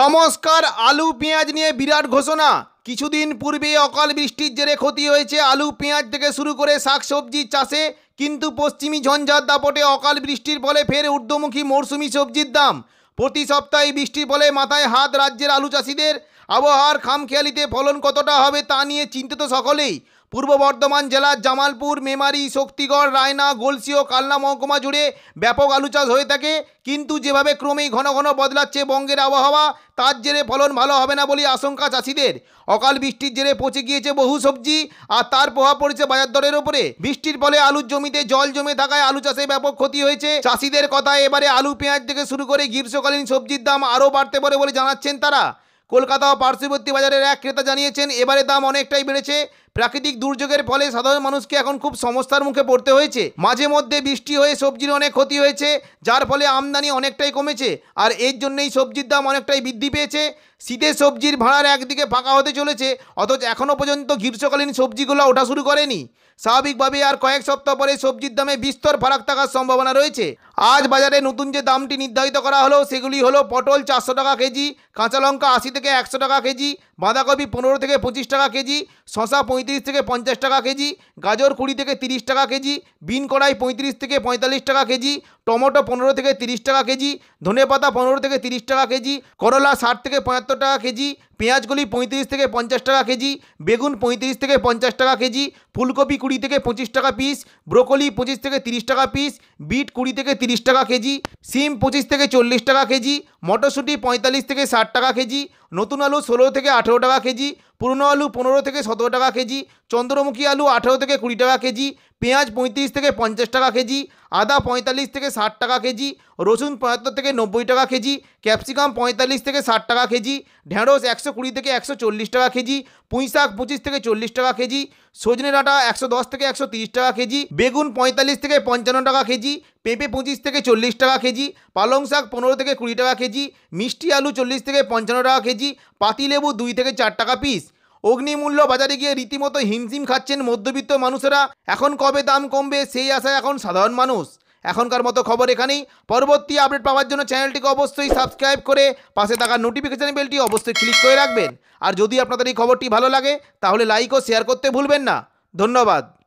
নমস্কার আলু পেঁয়াজ নিয়ে বিরাট ঘোষণা কিছুদিন পূর্বে অকাল বৃষ্টির জেরে ক্ষতি হয়েছে আলু পেঁয়াজ থেকে শুরু করে শাকসবজি চাষে কিন্তু পশ্চিমী ঝঞ্ঝার দাপটে অকাল বৃষ্টির ফলে ফের ঊর্ধ্বমুখী মরশুমি সবজির দাম প্রতি সপ্তাহে বৃষ্টির ফলে মাথায় হাত রাজ্যের আলু চাষিদের আবহাওয়ার খামখেয়ালিতে ফলন কতটা হবে তা নিয়ে চিন্তিত সকলেই পূর্ব বর্ধমান জেলার জামালপুর মেমারি শক্তিগড় রায়না গোলসি ও কালনা মহকুমা জুড়ে ব্যাপক আলু চাষ হয়ে থাকে কিন্তু যেভাবে ক্রমেই ঘন ঘন বদলাচ্ছে বঙ্গের আবহাওয়া তার জেরে ফলন ভালো হবে না বলে আশঙ্কা চাষিদের অকাল বৃষ্টির জেরে পচে গিয়েছে বহু সবজি আর তার প্রভাব পড়েছে বাজার দরের ওপরে বৃষ্টির ফলে আলুর জমিতে জল জমে থাকায় আলু চাষে ব্যাপক ক্ষতি হয়েছে চাষিদের কথায় এবারে আলু পেঁয়াজ থেকে শুরু করে গ্রীষ্মকালীন সবজির দাম আরও বাড়তে পারে বলে জানাচ্ছেন তারা কলকাতা ও পার্শ্ববর্তী বাজারের এক ক্রেতা জানিয়েছেন এবারে দাম অনেকটাই বেড়েছে প্রাকৃতিক দুর্যোগের ফলে সাধারণ মানুষকে এখন খুব সমস্যার মুখে পড়তে হয়েছে মাঝে মধ্যে বৃষ্টি হয়ে সবজির অনেক ক্ষতি হয়েছে যার ফলে আমদানি অনেকটাই কমেছে আর এর জন্যই সবজির দাম অনেকটাই বৃদ্ধি পেয়েছে শীতের সবজির ভাড়ার একদিকে ফাঁকা হতে চলেছে অথচ এখনও পর্যন্ত গ্রীষ্মকালীন সবজিগুলো ওঠা শুরু করেনি স্বাভাবিকভাবে আর কয়েক সপ্তাহ পরে সবজির দামে বিস্তর ফারাক থাকার সম্ভাবনা রয়েছে আজ বাজারে নতুন যে দামটি নির্ধারিত করা হলো সেগুলি হলো পটল চারশো টাকা কেজি কাঁচা লঙ্কা আশি থেকে একশো টাকা কেজি বাঁধাকপি পনেরো থেকে পঁচিশ টাকা কেজি শশা পঁয়ত্রিশ পঁয়ত্রিশ থেকে পঞ্চাশ টাকা কেজি গাজর কুড়ি থেকে তিরিশ টাকা কেজি বিন কড়াই পঁয়ত্রিশ থেকে পঁয়তাল্লিশ টাকা কেজি টমেটো পনেরো থেকে তিরিশ টাকা কেজি ধনে পাতা পনেরো থেকে তিরিশ টাকা কেজি করলা ষাট থেকে পঁয়াত্তর টাকা কেজি পেঁয়াজগুলি পঁয়ত্রিশ থেকে পঞ্চাশ টাকা কেজি বেগুন পঁয়ত্রিশ থেকে পঞ্চাশ টাকা কেজি ফুলকপি কুড়ি থেকে পঁচিশ টাকা পিস ব্রোকলি পঁচিশ থেকে তিরিশ টাকা পিস বিট কুড়ি থেকে তিরিশ টাকা কেজি সিম পঁচিশ থেকে চল্লিশ টাকা কেজি মটরশুঁটি পঁয়তাল্লিশ থেকে ষাট টাকা কেজি নতুন আলু ষোলো থেকে আঠেরো টাকা কেজি পুরনো আলু পনেরো থেকে সতেরো টাকা কেজি চন্দ্রমুখী আলু আঠেরো থেকে কুড়ি টাকা কেজি পেঁয়াজ পঁয়ত্রিশ থেকে পঞ্চাশ টাকা কেজি আদা পঁয়তাল্লিশ থেকে ষাট টাকা কেজি রসুন পঁয়াত্তর থেকে নব্বই টাকা কেজি ক্যাপসিকাম পঁয়তাল্লিশ থেকে ষাট টাকা কেজি ঢেঁড়স একশো কুড়ি থেকে একশো চল্লিশ টাকা কেজি পুঁই শাক পঁচিশ থেকে চল্লিশ টাকা কেজি সজনে ডাঁটা একশো দশ থেকে একশো তিরিশ টাকা কেজি বেগুন পঁয়তাল্লিশ থেকে পঞ্চান্ন টাকা কেজি পেঁপে পঁচিশ থেকে চল্লিশ টাকা কেজি পালং শাক পনেরো থেকে কুড়ি টাকা কেজি মিষ্টি আলু চল্লিশ থেকে পঞ্চান্ন টাকা কেজি পাতিলেবু দুই থেকে চার টাকা পিস অগ্নিমূল্য বাজারে গিয়ে রীতিমতো হিমশিম খাচ্ছেন মধ্যবিত্ত মানুষেরা এখন কবে দাম কমবে সেই আশায় এখন সাধারণ মানুষ এখনকার মতো খবর এখানেই পরবর্তী আপডেট পাওয়ার জন্য চ্যানেলটিকে অবশ্যই সাবস্ক্রাইব করে পাশে থাকা নোটিফিকেশান বেলটি অবশ্যই ক্লিক করে রাখবেন আর যদি আপনাদের এই খবরটি ভালো লাগে তাহলে লাইক ও শেয়ার করতে ভুলবেন না ধন্যবাদ